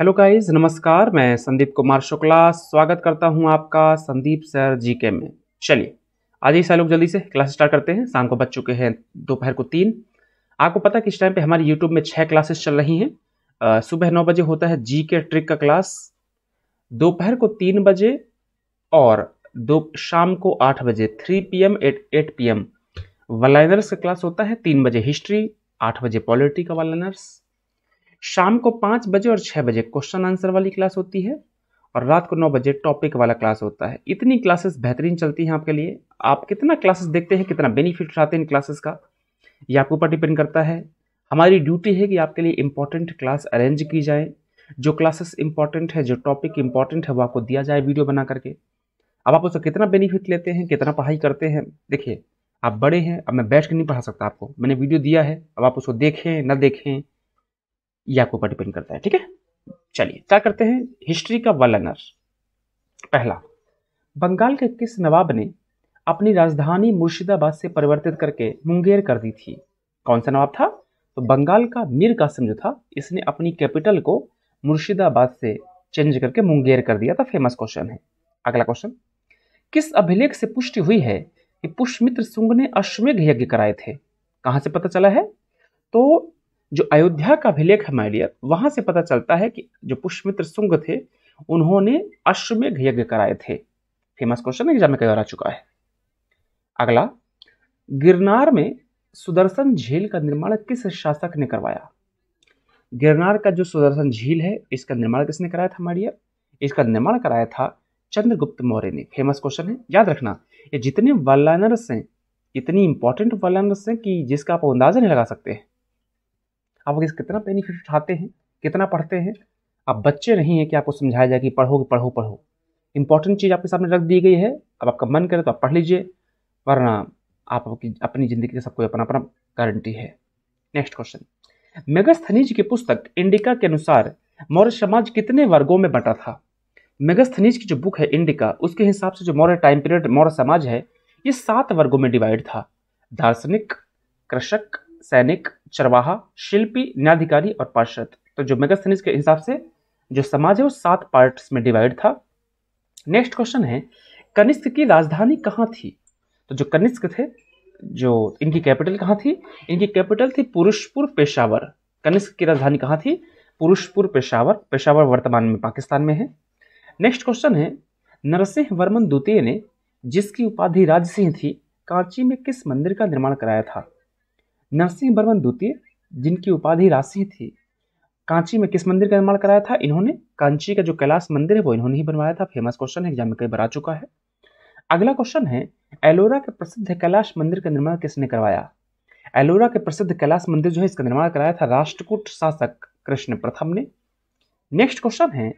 hello guys नमस्कार मैं संदीप कुमार शुक्ला स्वागत करता हूं आपका संदीप सर जीके में चलिए आज ही लोग जल्दी से क्लास स्टार्ट करते हैं शाम को बज चुके हैं दोपहर को तीन आपको पता है किस टाइम पे हमारे यूट्यूब में छः क्लासेस चल रही हैं सुबह नौ बजे होता है जी के ट्रिक का क्लास दोपहर को तीन बजे और दो शाम को आठ बजे three P M eight eight P M one liners का क्लास होता है तीन बजे हिस्ट्री आठ बजे पॉलिटी का शाम को पाँच बजे और छः बजे क्वेश्चन आंसर वाली क्लास होती है और रात को नौ बजे टॉपिक वाला क्लास होता है इतनी क्लासेस बेहतरीन चलती हैं आपके लिए आप कितना क्लासेस देखते हैं कितना बेनिफिट उठाते हैं इन क्लासेस का ये आपके ऊपर डिपेंड करता है हमारी ड्यूटी है कि आपके लिए इंपॉर्टेंट क्लास अरेंज की जाए जो क्लासेस इंपॉर्टेंट है जो टॉपिक इंपॉर्टेंट है वो आपको दिया जाए वीडियो बना करके अब आप उसका कितना बेनिफिट लेते हैं कितना पढ़ाई करते हैं देखिए आप बड़े हैं अब मैं बैठ के नहीं पढ़ा सकता आपको मैंने वीडियो दिया है अब आप उसको देखें ना देखें ये आपके ऊपर डिपेंड करता है ठीक है चलिए क्या करते हैं हिस्ट्री का वलनर पहला बंगाल के किस नवाब ने अपनी राजधानी मुर्शिदाबाद से परिवर्तित करके मुंगेर कर दी थी कौन सा नवाब था तो बंगाल का मीर कासिम जो था इसने अपनी कैपिटल को मुर्शिदाबाद से चेंज करके मुंगेर कर दिया था फेमस क्वेश्चन है अगला क्वेश्चन किस अभिलेख से पुष्टि हुई है कि पुष्पमित्र सुंग ने अश्वमेघ यज्ञ कराए थे कहाँ से पता चला है तो जो अयोध्या का अभिलेख है लिए वहां से पता चलता है कि जो पुष्यमित्र सुंग थे उन्होंने अश्वमेघ यज्ञ कराए थे फेमस क्वेश्चन एग्जाम में कई बार आ चुका है अगला गिरनार में सुदर्शन झील का निर्माण किस शासक ने करवाया गिरनार का जो सुदर्शन झील है इसका निर्माण किसने कराया था हमारे इसका निर्माण कराया था चंद्रगुप्त मौर्य ने फेमस क्वेश्चन है याद रखना ये जितने वन हैं इतनी इंपॉर्टेंट वन हैं कि जिसका आप अंदाजा नहीं लगा सकते हैं आप कितना बेनिफिट उठाते हैं कितना पढ़ते हैं आप बच्चे नहीं हैं कि आपको समझाया जाए कि पढ़ो कि पढ़ो पढ़ो इंपॉर्टेंट चीज़ आपके सामने रख दी गई है अब आपका मन करे तो आप पढ़ लीजिए वरना आप अपनी ज़िंदगी का सबको अपना अपना गारंटी है नेक्स्ट क्वेश्चन मेगस्थनीज की पुस्तक इंडिका के अनुसार मौर्य समाज कितने वर्गों में बटा था मेगस्थनीज की जो बुक है इंडिका उसके हिसाब से जो मौर्य टाइम पीरियड मौर्य समाज है ये सात वर्गों में डिवाइड था दार्शनिक कृषक सैनिक चरवाहा शिल्पी न्यायाधिकारी और पार्षद तो जो मेगास्थनीज के हिसाब से जो समाज है वो सात पार्ट्स में डिवाइड था नेक्स्ट क्वेश्चन है कनिष्क की राजधानी कहाँ थी तो जो कनिष्क थे जो इनकी कैपिटल कहाँ थी इनकी कैपिटल थी पुरुषपुर पेशावर कनिष्क की राजधानी कहाँ थी पुरुषपुर पेशावर पेशावर वर्तमान में पाकिस्तान में है नेक्स्ट क्वेश्चन है नरसिंह वर्मन द्वितीय ने जिसकी उपाधि राजसिंह थी कांची में किस मंदिर का निर्माण कराया था नरसिंह बर्मन द्वितीय जिनकी उपाधि राशि थी कांची में किस मंदिर का निर्माण कराया था इन्होंने कांची का जो कैलाश मंदिर है वो इन्होंने ही बनवाया था फेमस क्वेश्चन है एग्जाम में कई बार आ चुका है अगला क्वेश्चन है एलोरा के प्रसिद्ध कैलाश मंदिर का निर्माण किसने करवाया एलोरा के प्रसिद्ध कैलाश मंदिर जो है इसका निर्माण कराया था राष्ट्रकूट शासक कृष्ण प्रथम ने नेक्स्ट क्वेश्चन है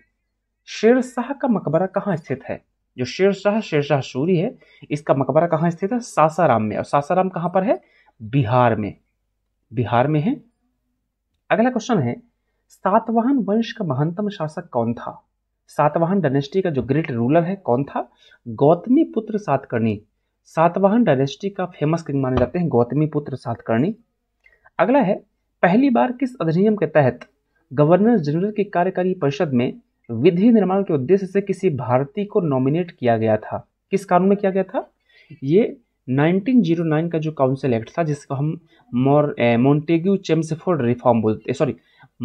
शेरशाह का मकबरा कहाँ स्थित है जो शेरशाह शेरशाह सूरी है इसका मकबरा कहाँ स्थित है सासाराम में और सासाराम कहाँ पर है बिहार में बिहार में है अगला क्वेश्चन है सातवाहन वंश का महानतम शासक कौन था सातवाहन डायनेस्टी का जो ग्रेट रूलर है कौन था गौतमी पुत्र सातकर्णी सातवाहन डायनेस्टी का फेमस किंग माने जाते हैं गौतमी पुत्र सातकर्णी अगला है पहली बार किस अधिनियम के तहत गवर्नर जनरल की कार्यकारी परिषद में विधि निर्माण के उद्देश्य से किसी भारतीय को नॉमिनेट किया गया था किस कानून में किया गया था ये 1909 का जो काउंसिल एक्ट था जिसको हम मोर मोन्टेग्यू चेम्सफोर्ड रिफॉर्म बोलते सॉरी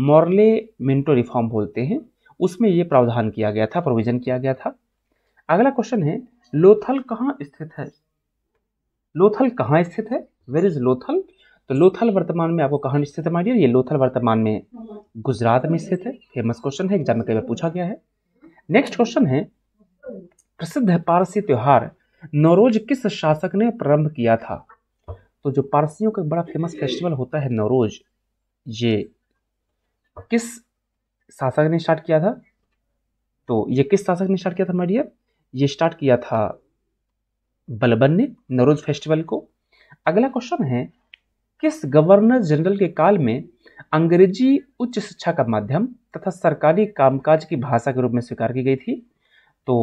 मॉरले मिंटो रिफॉर्म बोलते हैं उसमें ये प्रावधान किया गया था प्रोविजन किया गया था अगला क्वेश्चन है लोथल कहाँ स्थित है लोथल कहाँ स्थित है वेर इज लोथल तो लोथल वर्तमान में आपको कहाँ स्थित है मारियर ये लोथल वर्तमान में गुजरात में स्थित है फेमस क्वेश्चन है एग्जाम में कई बार पूछा गया है नेक्स्ट क्वेश्चन है प्रसिद्ध पारसी त्यौहार नवरोज किस शासक ने प्रारंभ किया था तो जो पारसियों का बड़ा फेमस फेस्टिवल होता है नवरोज ये किस शासक ने स्टार्ट किया था तो ये किस शासक ने स्टार्ट किया था मैडियर ये स्टार्ट किया था बलबन ने नवरोज फेस्टिवल को अगला क्वेश्चन है किस गवर्नर जनरल के काल में अंग्रेजी उच्च शिक्षा का माध्यम तथा सरकारी कामकाज की भाषा के रूप में स्वीकार की गई थी तो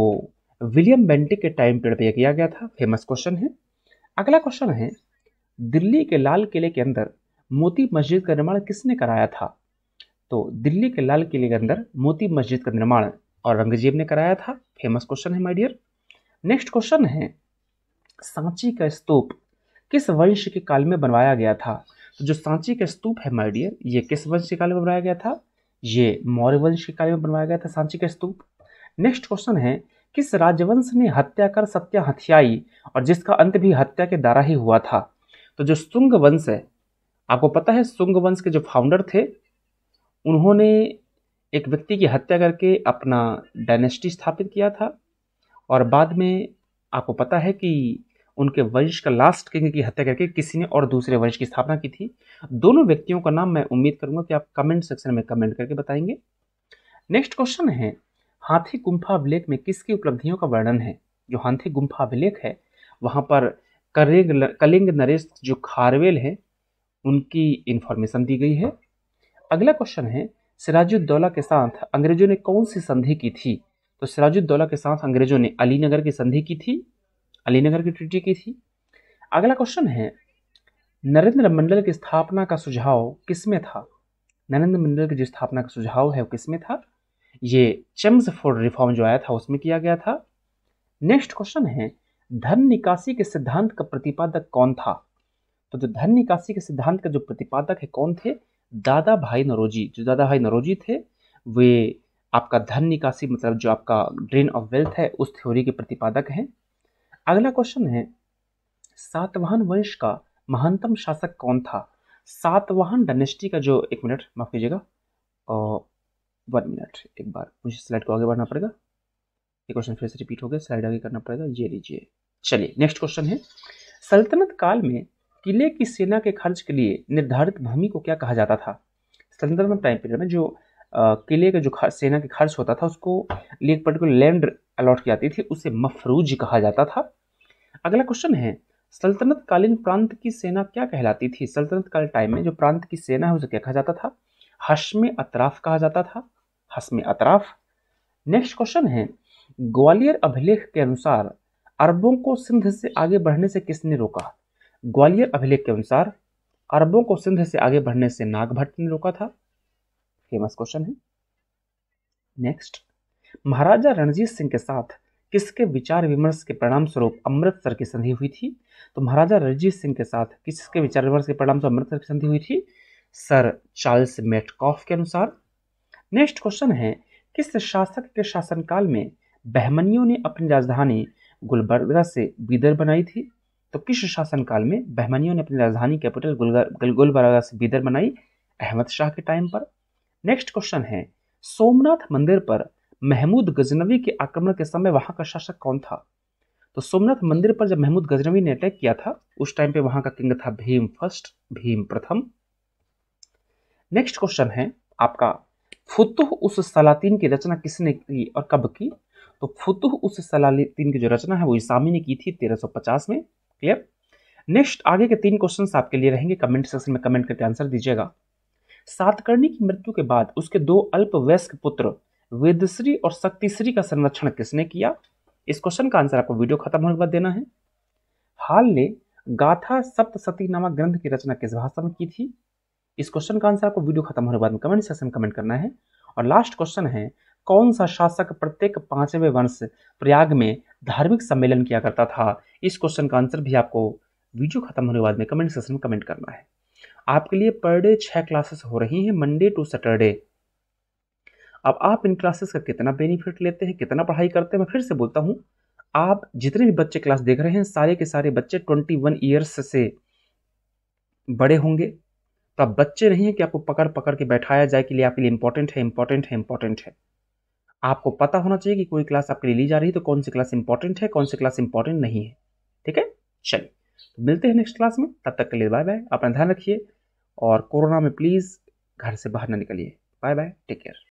विलियम बेंटिक के टाइम पीरियड पर यह किया गया था फेमस क्वेश्चन है अगला क्वेश्चन है दिल्ली के लाल किले के अंदर मोती मस्जिद का निर्माण किसने कराया था तो दिल्ली के लाल किले के अंदर मोती मस्जिद का निर्माण औरंगजेब ने कराया था फेमस क्वेश्चन है माय डियर नेक्स्ट क्वेश्चन है सांची का स्तूप किस वंश के काल में बनवाया गया था तो जो सांची का स्तूप है माय डियर ये किस वंश के काल में बनवाया गया था ये मौर्य वंश के काल में बनवाया गया था सांची का स्तूप नेक्स्ट क्वेश्चन है किस राजवंश ने हत्या कर सत्या हथियाई और जिसका अंत भी हत्या के द्वारा ही हुआ था तो जो सुंग वंश है आपको पता है सुंग वंश के जो फाउंडर थे उन्होंने एक व्यक्ति की हत्या करके अपना डायनेस्टी स्थापित किया था और बाद में आपको पता है कि उनके वंश का लास्ट किंग की हत्या करके किसी ने और दूसरे वंश की स्थापना की थी दोनों व्यक्तियों का नाम मैं उम्मीद करूंगा कि आप कमेंट सेक्शन में कमेंट करके बताएंगे नेक्स्ट क्वेश्चन है हाथी गुम्फा अभिलेख में किसकी उपलब्धियों का वर्णन है जो हाथी गुम्फा अभिलेख है वहाँ पर करेंग कलिंग नरेश जो खारवेल हैं उनकी इन्फॉर्मेशन दी गई है अगला क्वेश्चन है सिराजुद्दौला के साथ अंग्रेजों ने कौन सी संधि की थी तो सिराजुद्दौला के साथ अंग्रेजों ने अलीनगर की संधि की थी अलीनगर की ट्रिटी की थी अगला क्वेश्चन है नरेंद्र मंडल की स्थापना का सुझाव किसमें था नरेंद्र मंडल की जो स्थापना का सुझाव है वो किसमें था ये चम्स फॉर रिफॉर्म जो आया था उसमें किया गया था नेक्स्ट क्वेश्चन है धन निकासी के सिद्धांत का प्रतिपादक कौन था तो जो धन निकासी के सिद्धांत का जो प्रतिपादक है कौन थे दादा भाई नरोजी जो दादा भाई नरोजी थे वे आपका धन निकासी मतलब जो आपका ड्रेन ऑफ वेल्थ है उस थ्योरी के प्रतिपादक हैं अगला क्वेश्चन है सातवाहन वंश का महानतम शासक कौन था सातवाहन डायनेस्टी का जो एक मिनट माफ कीजिएगा वन मिनट एक बार मुझे स्लाइड को आगे बढ़ना पड़ेगा ये क्वेश्चन फिर से रिपीट हो गया स्लाइड आगे करना पड़ेगा ये लीजिए चलिए नेक्स्ट क्वेश्चन है सल्तनत काल में किले की सेना के खर्च के लिए निर्धारित भूमि को क्या कहा जाता था सल्तनत टाइम पीरियड में जो किले का जो सेना के खर्च होता था उसको लिए पर्टिकुलर लैंड अलॉट की जाती थी उसे मफरूज कहा जाता था अगला क्वेश्चन है सल्तनत कालीन प्रांत की सेना क्या कहलाती थी सल्तनत काल टाइम में जो प्रांत की सेना है उसे क्या कहा जाता था हशम अतराफ कहा जाता था हसम अतराफ नेक्स्ट क्वेश्चन है ग्वालियर अभिलेख के अनुसार अरबों को सिंध से आगे बढ़ने से किसने रोका ग्वालियर अभिलेख के अनुसार अरबों को सिंध से आगे बढ़ने से नागभट्ट ने रोका था फेमस क्वेश्चन है नेक्स्ट महाराजा रणजीत सिंह के साथ किसके विचार विमर्श के परिणाम स्वरूप अमृतसर की संधि हुई थी तो महाराजा रणजीत सिंह के साथ किसके विचार विमर्श के परिणाम स्वरूप अमृतसर की संधि हुई थी सर चार्ल्स मेटकॉफ के अनुसार नेक्स्ट क्वेश्चन है किस शासक के शासनकाल में बहमनियों ने अपनी राजधानी गुलबर्गा से बीदर बनाई थी तो किस शासनकाल में बहमनियों ने अपनी राजधानी कैपिटल गुलबर्गा से बीदर बनाई अहमद शाह के टाइम पर नेक्स्ट क्वेश्चन है सोमनाथ मंदिर पर महमूद गजनवी के आक्रमण के समय वहां का शासक कौन था तो सोमनाथ मंदिर पर जब महमूद गजनवी ने अटैक किया था उस टाइम पे वहां का किंग था भीम फर्स्ट भीम प्रथम नेक्स्ट क्वेश्चन है आपका फुतुह उस सलातीन की रचना किसने की और कब की तो फुतुह उस सलातीन की जो रचना है वो इसामी ने की थी 1350 में क्लियर नेक्स्ट आगे के तीन क्वेश्चन आपके लिए रहेंगे कमेंट सेक्शन में कमेंट करके आंसर दीजिएगा सातकर्णी की मृत्यु के बाद उसके दो अल्पवयस्क पुत्र वेदश्री और शक्तिश्री का संरक्षण किसने किया इस क्वेश्चन का आंसर आपको वीडियो खत्म होने के बाद देना है हाल ने गाथा सप्तसती नामक ग्रंथ की रचना किस भाषा में की थी इस क्वेश्चन का आंसर आपको वीडियो खत्म होने के बाद में कमेंट सेक्शन में कमेंट करना है और लास्ट क्वेश्चन है कौन सा शासक प्रत्येक पांचवें वर्ष प्रयाग में धार्मिक सम्मेलन किया करता था इस क्वेश्चन का आंसर भी आपको वीडियो खत्म होने के बाद में कमेंट सेक्शन में कमेंट करना है आपके लिए पर डे छह क्लासेस हो रही हैं मंडे टू सैटरडे अब आप इन क्लासेस का कितना बेनिफिट लेते हैं कितना पढ़ाई करते हैं मैं फिर से बोलता हूँ आप जितने भी बच्चे क्लास देख रहे हैं सारे के सारे बच्चे ट्वेंटी वन से बड़े होंगे तो आप बच्चे नहीं हैं कि आपको पकड़ पकड़ के बैठाया जाए कि लिए आपके लिए इंपॉर्टेंट है इंपॉर्टेंट है इंपॉर्टेंट है आपको पता होना चाहिए कि कोई क्लास आपके लिए ली जा रही है तो कौन सी क्लास इंपॉर्टेंट है कौन सी क्लास इंपॉर्टेंट नहीं है ठीक है चलिए तो मिलते हैं नेक्स्ट क्लास में तब तक के लिए बाय बाय अपना ध्यान रखिए और कोरोना में प्लीज़ घर से बाहर ना निकलिए बाय बाय टेक केयर